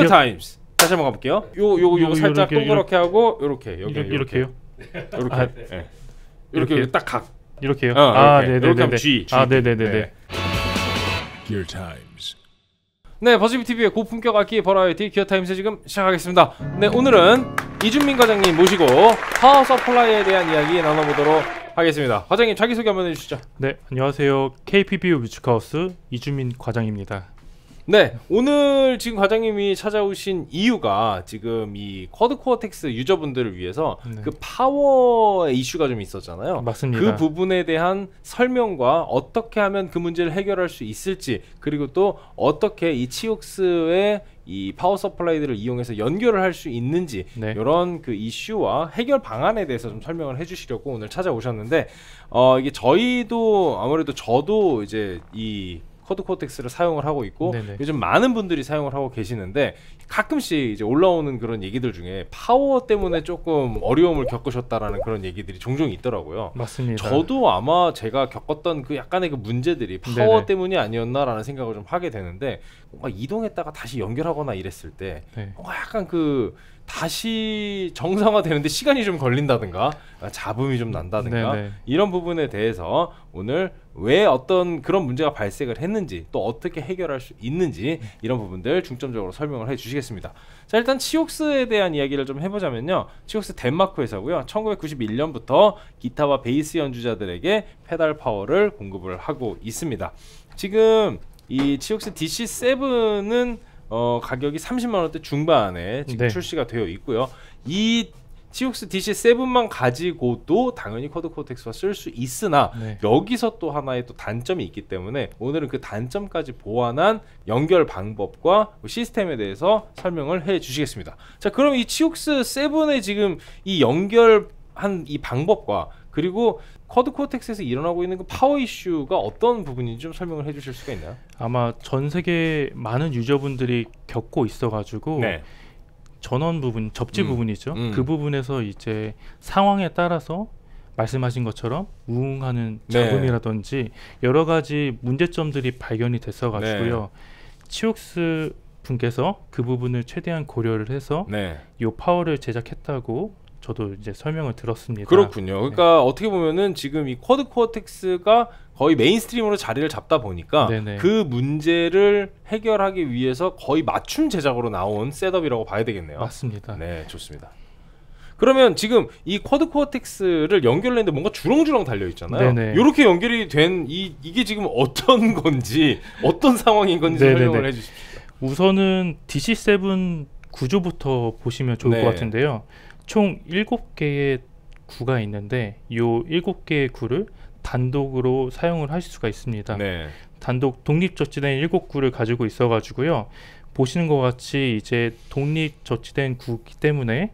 기어 타임스. 다시 한번 가볼게요. 요 요 요 살짝 요렇게, 동그랗게 하고 요렇게 여기 이렇게, 요렇게요. 요렇게. 아, 네. 이렇게, 딱 각. 이렇게요. 어, 아 네 네 네, 아, 네, 네, 네. 아, 네, 네, 네, 네. 기어 타임스. 네, 버즈비 TV의 고품격 악기 버라이어티 기어 타임스 지금 시작하겠습니다. 네, 오늘은 이준민 과장님 모시고 파워 서플라이에 대한 이야기 나눠보도록 하겠습니다. 과장님 자기소개 한번 해주시죠. 네, 안녕하세요. KPBU 뮤직하우스 이준민 과장입니다. 네, 오늘 지금 과장님이 찾아오신 이유가 지금 이 쿼드 코어텍스 유저분들을 위해서 네. 그 파워 이슈가 좀 있었잖아요. 맞습니다. 그 부분에 대한 설명과 어떻게 하면 그 문제를 해결할 수 있을지 그리고 또 어떻게 이 치옥스의 이 파워 서플라이드를 이용해서 연결을 할 수 있는지 네. 이런 그 이슈와 해결 방안에 대해서 좀 설명을 해주시려고 오늘 찾아오셨는데 어 이게 저희도 아무래도 저도 이제 이 쿼드 코텍스를 사용을 하고 있고 네네. 요즘 많은 분들이 사용을 하고 계시는데 가끔씩 이제 올라오는 그런 얘기들 중에 파워 때문에 조금 어려움을 겪으셨다라는 그런 얘기들이 종종 있더라고요. 맞습니다. 저도 아마 제가 겪었던 그 약간의 그 문제들이 파워 네네. 때문이 아니었나라는 생각을 좀 하게 되는데 뭔가 이동했다가 다시 연결하거나 이랬을 때 네. 뭔가 약간 그 다시 정상화되는데 시간이 좀 걸린다든가 아, 잡음이 좀 난다든가 네네. 네. 이런 부분에 대해서 오늘 왜 어떤 그런 문제가 발생을 했는지 또 어떻게 해결할 수 있는지 이런 부분들 중점적으로 설명을 해주시겠습니다. 자 일단 치옥스에 대한 이야기를 좀 해보자면요. 치옥스 덴마크 회사고요. 1991년부터 기타와 베이스 연주자들에게 페달 파워를 공급을 하고 있습니다. 지금 이 치옥스 DC7은 어, 가격이 30만 원대 중반에 지금 네. 출시가 되어 있고요. 이 TX DC7만 가지고도 당연히 쿼드 코텍스와 쓸 수 있으나 네. 여기서 또 하나의 또 단점이 있기 때문에 오늘은 그 단점까지 보완한 연결 방법과 그 시스템에 대해서 설명을 해 주시겠습니다. 자, 그럼 이 TX7의 지금 이 연결한 이 방법과 그리고 쿼드 코텍스에서 일어나고 있는 그 파워 이슈가 어떤 부분인지 좀 설명을 해주실 수가 있나요? 아마 전 세계 많은 유저분들이 겪고 있어가지고 네. 전원 부분, 접지 음. 부분이죠. 음. 그 부분에서 이제 상황에 따라서 말씀하신 것처럼 우응하는 잡음이라든지 네. 여러 가지 문제점들이 발견이 됐어가지고요. 네. 치옥스 분께서 그 부분을 최대한 고려를 해서 네. 요 파워를 제작했다고 저도 이제 설명을 들었습니다. 그렇군요. 네. 그러니까 네. 어떻게 보면은 지금 이 쿼드 코어텍스가 거의 메인스트림으로 자리를 잡다 보니까 네네. 그 문제를 해결하기 위해서 거의 맞춤 제작으로 나온 셋업이라고 봐야 되겠네요. 맞습니다. 네, 좋습니다. 그러면 지금 이 쿼드 코어텍스를 연결했는데 뭔가 주렁주렁 달려 있잖아요. 이렇게 연결이 된이 이게 지금 어떤 건지 어떤 상황인 건지 네네네. 설명을 해주십시오. 우선은 DC7 구조부터 보시면 좋을 네. 것 같은데요. 총 7개의 구가 있는데 이 7개의 구를 단독으로 사용을 하실 수가 있습니다. 네. 단독 독립저치된 7구를 가지고 있어 가지고요. 보시는 것 같이 이제 독립 저치된 구기 때문에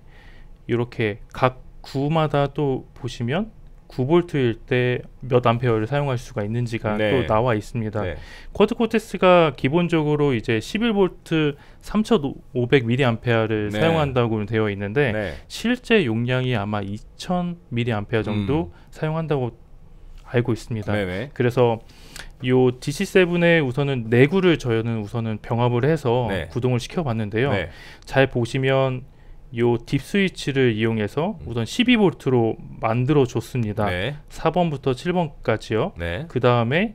이렇게 각 구마다 또 보시면 9볼트일 때 몇 암페어를 사용할 수가 있는지가 네. 또 나와 있습니다. 네. 쿼드 코텍스가 기본적으로 이제 11볼트 3,500mAh를 네. 사용한다고 되어 있는데 네. 실제 용량이 아마 2,000mAh 정도 음. 사용한다고 알고 있습니다. 네네. 네. 그래서 요 DC7의 우선은 내구를 저희는 우선은 병합을 해서 네. 구동을 시켜봤는데요. 잘 보시면 요딥 스위치를 이용해서 음. 우선 12볼트로 만들어 줬습니다. 네. 4번부터 7번까지요. 네. 그 다음에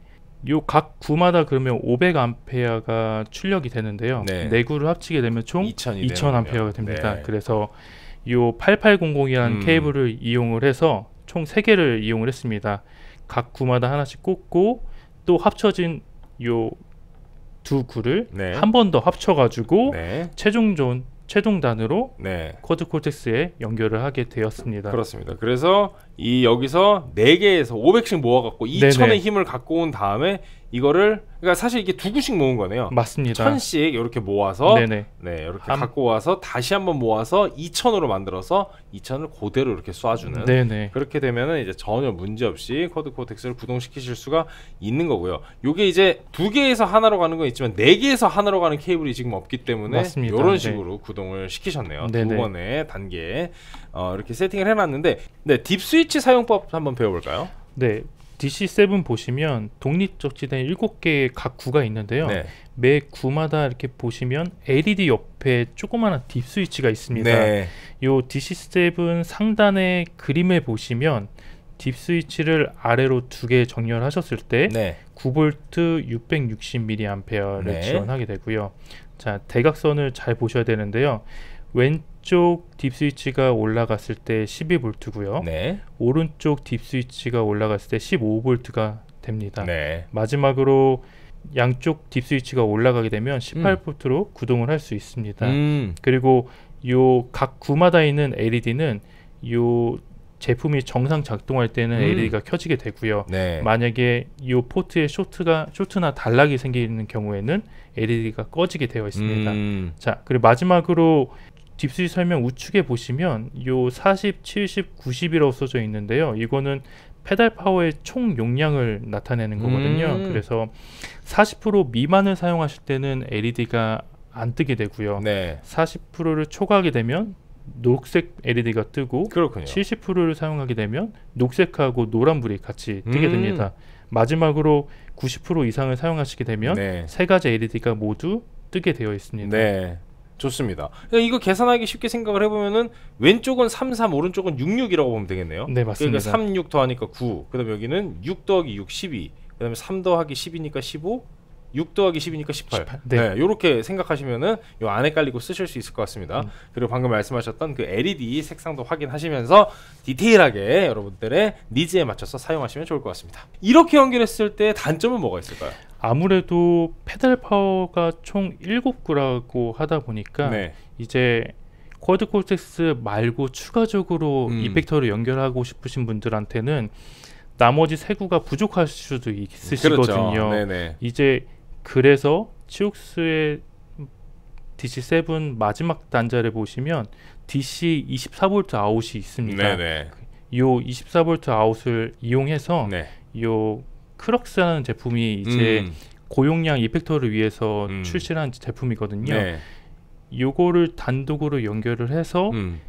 요 각 구마다 그러면 500암페어가 출력이 되는데요. 네. 네 구를 합치게 되면 총 2000암페어가 됩니다. 네. 그래서 요 8800이라는 음. 케이블을 이용을 해서 총 3개를 이용을 했습니다. 각 구마다 하나씩 꽂고 또 합쳐진 요 두 구를 네. 한번 더 합쳐가지고 네. 최종전 최종단으로 네. 쿼드 콜텍스에 연결을 하게 되었습니다. 그렇습니다. 그래서 이 여기서 4개에서 500씩 모아 갖고 2천의 힘을 갖고 온 다음에 이거를 그러니까 사실 이게 두 구씩 모은 거네요. 맞습니다. 천씩 이렇게 모아서 네네. 네 이렇게 한... 갖고 와서 다시 한번 모아서 2천으로 만들어서 2천을 그대로 이렇게 쏴주는 네네. 그렇게 되면은 이제 전혀 문제 없이 쿼드 코텍스를 구동시키실 수가 있는 거고요. 요게 이제 두 개에서 하나로 가는 건 있지만 네 개에서 하나로 가는 케이블이 지금 없기 때문에 맞습니다. 이런 네. 식으로 네. 구동을 시키셨네요. 네네. 두 번의 단계 어, 이렇게 세팅을 해놨는데 네딥 스위치 사용법 한번 배워볼까요? 네, DC7 보시면 독립적지된 7개의 각 구가 있는데요. 네. 매 구마다 이렇게 보시면 LED 옆에 조그마한 딥 스위치가 있습니다. 네. 요 DC7 상단의 그림에 보시면 딥 스위치를 아래로 두 개 정렬하셨을 때 네. 9V 660mAh를 네. 지원하게 되고요. 자, 대각선을 잘 보셔야 되는데요. 왼 왼쪽 딥스위치가 올라갔을 때1 2볼트고요 네. 오른쪽 딥스위치가 올라갔을 때1 5볼트가 됩니다. 네. 마지막으로 양쪽 딥스위치가 올라가게 되면 1 8볼트로 음. 구동을 할 수 있습니다. 음. 그리고 요각 구마다 있는 LED는 요 제품이 정상 작동할 때는 음. LED가 켜지게 되고요. 네. 만약에 이 포트에 쇼트가 쇼트나 단락이 생기는 경우에는 LED가 꺼지게 되어 있습니다. 음. 자, 그리고 마지막으로 딥스윗 설명 우측에 보시면 요 40, 70, 90이라고 써져 있는데요. 이거는 페달 파워의 총 용량을 나타내는 거거든요. 음. 그래서 40% 미만을 사용하실 때는 LED가 안 뜨게 되고요. 네. 40%를 초과하게 되면 녹색 LED가 뜨고 그렇군요. 70%를 사용하게 되면 녹색하고 노란불이 같이 뜨게 음. 됩니다. 마지막으로 90% 이상을 사용하시게 되면 네. 세 가지 LED가 모두 뜨게 되어 있습니다. 네. 좋습니다. 그러니까 이거 계산하기 쉽게 생각을 해보면은 왼쪽은 33, 오른쪽은 66이라고 보면 되겠네요. 네, 맞습니다. 그러니까 36 더하니까 9. 그다음 여기는 6 더하기 6, 12. 그다음에 3 더하기 10이니까 15. 6 더하기 10이니까 18. 18? 네. 요렇게 생각하시면은 요 안에 깔리고 쓰실 수 있을 것 같습니다. 음. 그리고 방금 말씀하셨던 그 LED 색상도 확인하시면서 디테일하게 여러분들의 니즈에 맞춰서 사용하시면 좋을 것 같습니다. 이렇게 연결했을 때 단점은 뭐가 있을까요? 아무래도 페달 파워가 총 7구라고 하다 보니까 네. 이제 쿼드 콜텍스 말고 추가적으로 음. 이펙터를 연결하고 싶으신 분들한테는 나머지 세 구가 부족할 수도 있으시거든요. 그렇죠. 이제 그래서 치옥스의 DC7 마지막 단자를 보시면 DC 2 4볼 아웃이 있습니다. 네네. 요2 4볼 아웃을 이용해서 네. 요 크럭스라는 제품이 이제 음. 고용량 이펙터를 위해서 음. 출시한 제품이거든요. 네. 요거를 단독으로 연결을 해서 음.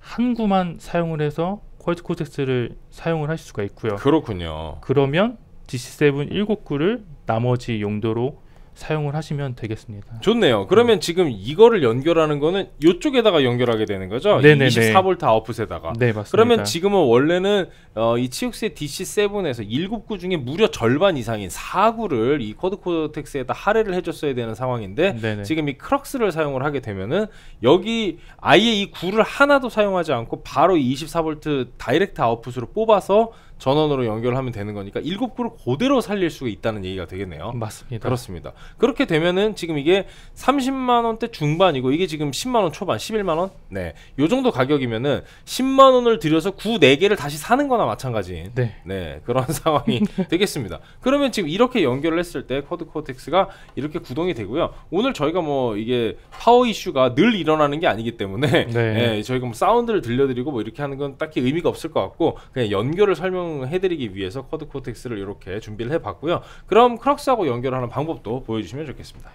한 구만 사용을 해서 쿼트 코텍스를 사용을 할 수가 있고요. 그렇군요. 그러면 DC7 7구를 나머지 용도로 사용을 하시면 되겠습니다. 좋네요. 그러면 음. 지금 이거를 연결하는 거는 이쪽에다가 연결하게 되는 거죠? 네네네. 24V 아웃풋에다가. 네, 맞습니다. 그러면 지금은 원래는 어, 이 치육스의 DC7에서 7구 중에 무려 절반 이상인 4구를 이 쿼드 코텍스에다 할애를 해줬어야 되는 상황인데 네네. 지금 이 크럭스를 사용을 하게 되면은 여기 아예 이 구를 하나도 사용하지 않고 바로 24V 다이렉트 아웃풋으로 뽑아서 전원으로 연결하면 되는 거니까 7구를 그대로 살릴 수 있다는 얘기가 되겠네요. 맞습니다. 그렇습니다. 그렇게 되면은 지금 이게 30만 원대 중반이고 이게 지금 10만 원 초반, 11만 원? 네. 요 정도 가격이면은 10만 원을 들여서 구 4개를 다시 사는 거나 마찬가지인 네. 네. 그런 상황이 되겠습니다. 그러면 지금 이렇게 연결을 했을 때 쿼드 코텍스가 이렇게 구동이 되고요. 오늘 저희가 뭐 이게 파워 이슈가 늘 일어나는 게 아니기 때문에 네. 네, 저희가 뭐 사운드를 들려드리고 뭐 이렇게 하는 건 딱히 의미가 없을 것 같고 그냥 연결을 설명 설명해드리기 위해서 쿼드 코텍스를 이렇게 준비를 해봤고요. 그럼 크럭스하고 연결하는 방법도 보여주시면 좋겠습니다.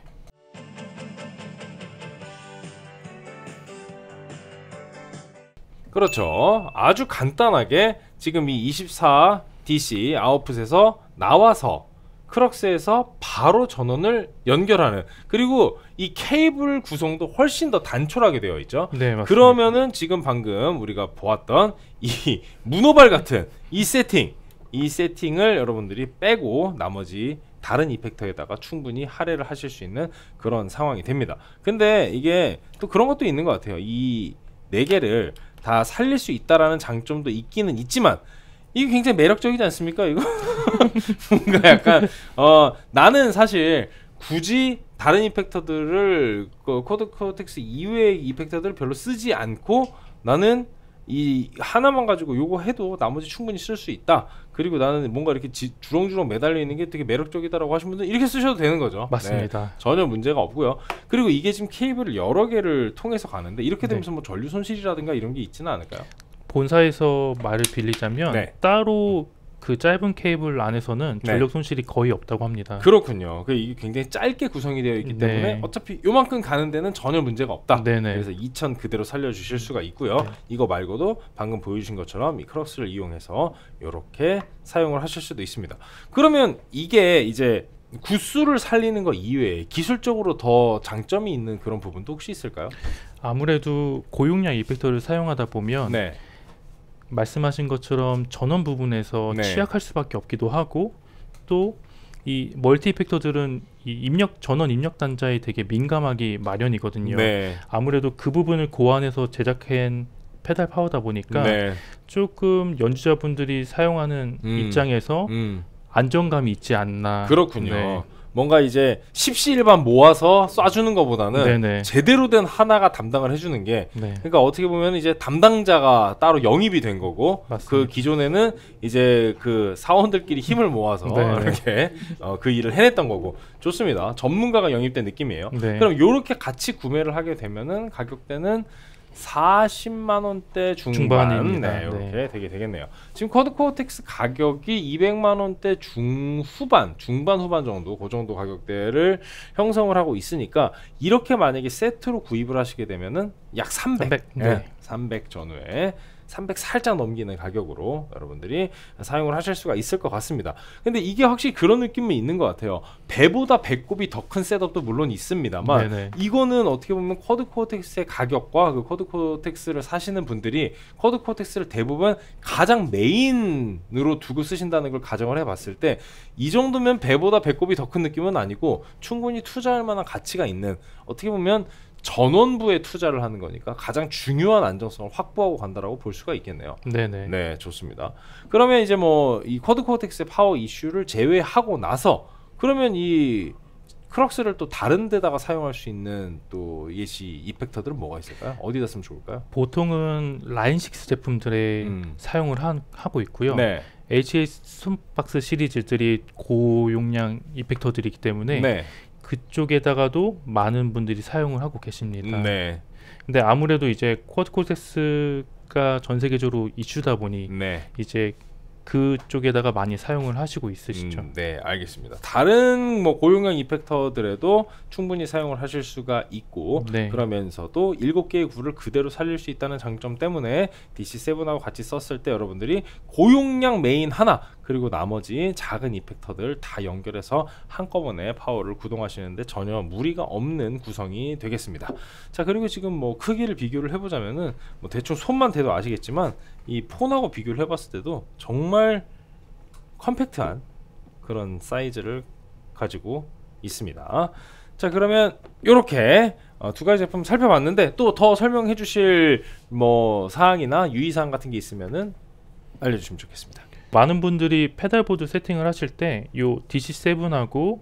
그렇죠. 아주 간단하게 지금 이 24DC 아웃풋에서 나와서 크럭스에서 바로 전원을 연결하는 그리고 이 케이블 구성도 훨씬 더 단촐하게 되어 있죠. 네, 맞습니다. 그러면은 지금 방금 우리가 보았던 이 문어발 같은 이 세팅 이 세팅을 여러분들이 빼고 나머지 다른 이펙터에다가 충분히 할애를 하실 수 있는 그런 상황이 됩니다. 근데 이게 또 그런 것도 있는 것 같아요. 이 네 개를 다 살릴 수 있다라는 장점도 있기는 있지만 이게 굉장히 매력적이지 않습니까? 이거 뭔가 약간 어 나는 사실 굳이 다른 이펙터들을 그 코드 코텍스 이외의 이펙터들을 별로 쓰지 않고 나는 이 하나만 가지고 요거 해도 나머지 충분히 쓸 수 있다. 그리고 나는 뭔가 이렇게 지, 주렁주렁 매달려 있는 게 되게 매력적이다라고 하신 분들 이렇게 쓰셔도 되는 거죠. 네. 맞습니다. 네, 전혀 문제가 없고요. 그리고 이게 지금 케이블을 여러 개를 통해서 가는데 이렇게 네. 되면서 네. 뭐 전류 손실이라든가 이런 게 있지는 않을까요? 본사에서 말을 빌리자면 네. 따로 그 짧은 케이블 안에서는 네. 전력 네. 손실이 거의 없다고 합니다. 그렇군요. 그 이게 굉장히 짧게 구성이 되어 있기 네. 때문에 어차피 요만큼 가는 데는 전혀 문제가 없다. 네네. 그래서 2천 그대로 살려주실 수가 있고요. 네. 이거 말고도 방금 보여주신 것처럼 이 크럭스를 이용해서 이렇게 사용을 하실 수도 있습니다. 그러면 이게 이제 구수를 살리는 것 이외에 기술적으로 더 장점이 있는 그런 부분도 혹시 있을까요? 아무래도 고용량 이펙터를 사용하다 보면 네. 말씀하신 것처럼 전원 부분에서 네. 취약할 수밖에 없기도 하고 또 이 멀티 팩터들은 이 입력 전원 입력 단자에 되게 민감하기 마련이거든요. 네. 아무래도 그 부분을 고안해서 제작한 페달 파워다 보니까 네. 조금 연주자분들이 사용하는 음. 입장에서 음. 안정감이 있지 않나. 그렇군요. 네. 뭔가 이제 십시일반 모아서 쏴주는 것보다는 네네. 제대로 된 하나가 담당을 해주는 게 네. 그러니까 어떻게 보면 이제 담당자가 따로 영입이 된 거고 그 맞습니다. 그 기존에는 이제 그 사원들끼리 힘을 모아서 네네. 이렇게 어, 그 일을 해냈던 거고 좋습니다 전문가가 영입된 느낌이에요 네. 그럼 요렇게 같이 구매를 하게 되면은 가격대는 40만 원대 중반 네, 이렇게 네. 되게 되겠네요. 지금 쿼드 코어텍스 가격이 200만 원대 중후반, 중반 후반 정도, 그 정도 가격대를 형성을 하고 있으니까 이렇게 만약에 세트로 구입을 하시게 되면은 약 300, 300, 네. 300 전후에 300 살짝 넘기는 가격으로 여러분들이 사용을 하실 수가 있을 것 같습니다 근데 이게 확실히 그런 느낌은 있는 것 같아요 배보다 배꼽이 더 큰 셋업도 물론 있습니다만 네네. 이거는 어떻게 보면 쿼드 코어텍스의 가격과 그 쿼드 코어텍스를 사시는 분들이 쿼드 코어텍스를 대부분 가장 메인으로 두고 쓰신다는 걸 가정을 해봤을 때 이 정도면 배보다 배꼽이 더 큰 느낌은 아니고 충분히 투자할 만한 가치가 있는 어떻게 보면 전원부에 투자를 하는 거니까 가장 중요한 안정성을 확보하고 간다라고 볼 수가 있겠네요. 네네. 네, 좋습니다. 그러면 이제 뭐 이 쿼드 코텍스의 파워 이슈를 제외하고 나서 그러면 이 크럭스를 또 다른 데다가 사용할 수 있는 또 예시 이펙터들은 뭐가 있을까요? 어디다 쓰면 좋을까요? 보통은 라인 식스 제품들에 음. 사용을 한, 하고 있고요. 네. HA 손박스 시리즈들이 고용량 이펙터들이기 때문에 네. 그쪽에다가도 많은 분들이 사용을 하고 계십니다. 네. 근데 아무래도 이제 쿼드 콜텍스가 전 세계적으로 이슈다 보니 네. 이제 그쪽에다가 많이 사용을 하시고 있으시죠. 음, 네, 알겠습니다. 다른 뭐 고용량 이펙터들에도 충분히 사용을 하실 수가 있고 네. 그러면서도 7개의 굴을 그대로 살릴 수 있다는 장점 때문에 DC7하고 같이 썼을 때 여러분들이 고용량 메인 하나 그리고 나머지 작은 이펙터들 다 연결해서 한꺼번에 파워를 구동하시는데 전혀 무리가 없는 구성이 되겠습니다 자 그리고 지금 뭐 크기를 비교를 해보자면은 뭐 대충 손만 대도 아시겠지만 이 폰하고 비교를 해봤을 때도 정말 컴팩트한 그런 사이즈를 가지고 있습니다 자 그러면 이렇게 어, 두 가지 제품 살펴봤는데 또 더 설명해 주실 뭐 사항이나 유의사항 같은 게 있으면은 알려주시면 좋겠습니다 많은 분들이 페달보드 세팅을 하실 때이 DC7하고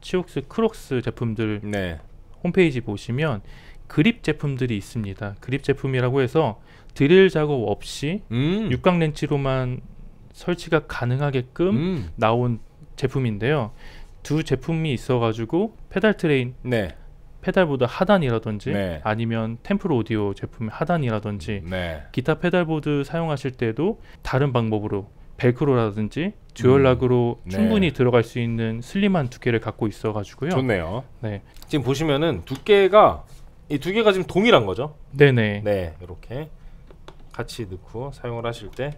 치옥스 크록스 제품들 네. 홈페이지 보시면 그립 제품들이 있습니다. 그립 제품이라고 해서 드릴 작업 없이 음. 육각 렌치로만 설치가 가능하게끔 음. 나온 제품인데요. 두 제품이 있어가지고 페달 트레인, 네. 페달보드 하단이라든지 네. 아니면 템플 오디오 제품 하단이라든지 네. 기타 페달보드 사용하실 때도 다른 방법으로 벨크로라든지 듀얼락으로 음, 네. 충분히 들어갈 수 있는 슬림한 두께를 갖고 있어가지고요. 좋네요. 네. 지금 보시면은 두께가 이두 개가 지금 동일한 거죠? 네네. 네, 이렇게 같이 넣고 사용을 하실 때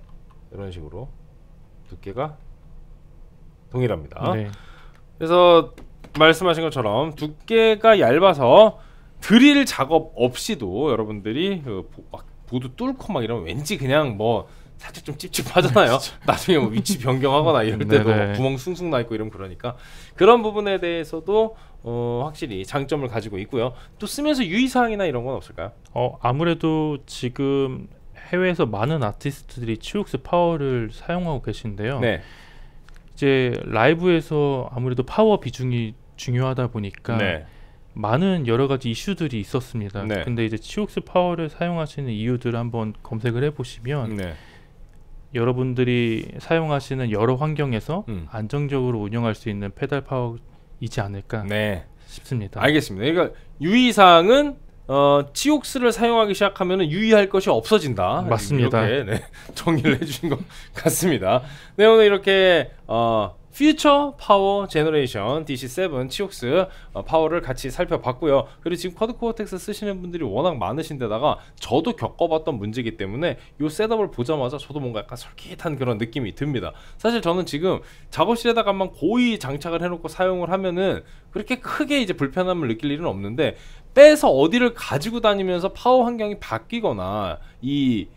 이런 식으로 두께가 동일합니다. 네. 그래서 말씀하신 것처럼 두께가 얇아서 드릴 작업 없이도 여러분들이 그 보, 막 보드 뚫고 막 이러면 왠지 그냥 뭐 살짝 좀 찝찝하잖아요. 네, 나중에 뭐 위치 변경하거나 이럴 네, 때도 뭐 네. 구멍 숭숭 나 있고 이런 그러니까 그런 부분에 대해서도 어, 확실히 장점을 가지고 있고요. 또 쓰면서 유의사항이나 이런 건 없을까요? 어, 아무래도 지금 해외에서 많은 아티스트들이 치우스 파워를 사용하고 계신데요. 네. 이제 라이브에서 아무래도 파워 비중이 중요하다 보니까 네. 많은 여러 가지 이슈들이 있었습니다. 네. 근데 이제 치우스 파워를 사용하시는 이유들을 한번 검색을 해보시면 여러분들이 사용하시는 여러 환경에서 음. 안정적으로 운영할 수 있는 페달 파워이지 않을까 네. 싶습니다. 알겠습니다. 그러니까 유의사항은 어, 치옥스를 사용하기 시작하면 유의할 것이 없어진다. 맞습니다. 이렇게 네, 정리를 해주신 것 같습니다. 네 오늘 이렇게 어, 퓨처 파워 제너레이션 DC7 치옥스 어, 파워를 같이 살펴봤고요 그리고 지금 쿼드코어 텍스 쓰시는 분들이 워낙 많으신데다가 저도 겪어봤던 문제이기 때문에 이 셋업을 보자마자 저도 뭔가 약간 솔깃한 그런 느낌이 듭니다 사실 저는 지금 작업실에다가만 고이 장착을 해놓고 사용을 하면은 그렇게 크게 이제 불편함을 느낄 일은 없는데 빼서 어디를 가지고 다니면서 파워 환경이 바뀌거나 이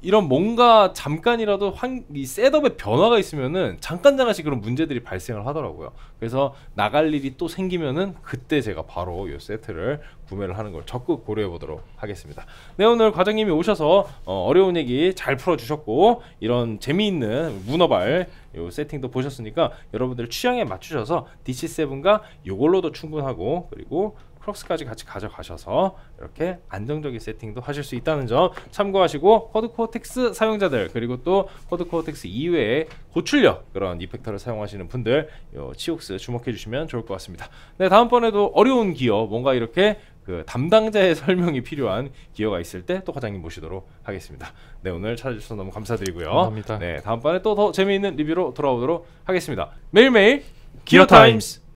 이런 뭔가 잠깐이라도 환, 이 셋업에 변화가 있으면은 잠깐 잠깐씩 그런 문제들이 발생을 하더라고요. 그래서 나갈 일이 또 생기면은 그때 제가 바로 이 세트를 구매를 하는 걸 적극 고려해 보도록 하겠습니다. 네 오늘 과장님이 오셔서 어, 려운 얘기 잘 풀어주셨고 이런 재미있는 문어발 요 세팅도 보셨으니까 여러분들 취향에 맞추셔서 DC7과 이걸로도 충분하고 그리고 크록스까지 같이 가져가셔서 이렇게 안정적인 세팅도 하실 수 있다는 점 참고하시고 코드 코어텍스 사용자들 그리고 또 코드 코어텍스 이외에 고출력 그런 이펙터를 사용하시는 분들 요 치옥스 주목해 주시면 좋을 것 같습니다. 네 다음번에도 어려운 기어 뭔가 이렇게 그 담당자의 설명이 필요한 기어가 있을 때 또 과장님 모시도록 하겠습니다. 네 오늘 찾아주셔서 너무 감사드리고요. 감사합니다. 네 다음번에 또 더 재미있는 리뷰로 돌아오도록 하겠습니다. 매일매일 기어 타임스.